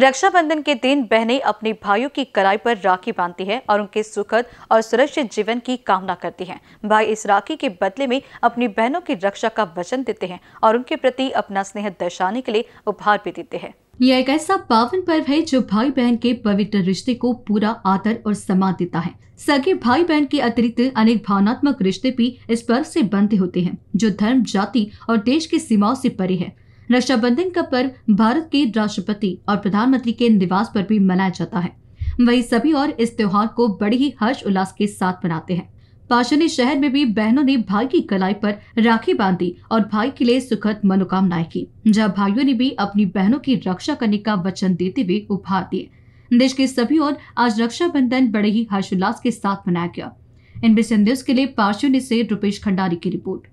रक्षाबंधन के दिन बहनें अपने भाइयों की कलाई पर राखी बांधती हैं और उनके सुखद और सुरक्षित जीवन की कामना करती हैं भाई इस राखी के बदले में अपनी बहनों की रक्षा का वचन देते हैं और उनके प्रति अपना स्नेह दर्शाने के लिए उपहार भी देते हैं यह एक ऐसा पावन पर्व है जो भाई बहन के पवित्र रिश्ते को पूरा आदर और सम्मान देता है सगे भाई बहन के अतिरिक्त अनेक भावनात्मक रिश्ते भी इस पर्व से बनते होते हैं जो धर्म जाति और देश की सीमाओं से परे है रक्षाबंधन का पर्व भारत के राष्ट्रपति और प्रधानमंत्री के निवास पर भी मनाया जाता है वही सभी और इस त्योहार को बड़े ही हर्ष उल्लास के साथ मनाते हैं पाषाणी शहर में भी बहनों ने भाई की कलाई पर राखी बांधी और भाई के लिए सुखद मनोकामनाएं की जहां भाइयों ने भी अपनी बहनों की रक्षा करने का वचन देते हुए उपहार दिए देश के सभी और आज रक्षाबंधन बड़े ही हर्षोल्लास के साथ मनाया गया इन बिसे के लिए ने से रुपेश खंडारी की रिपोर्ट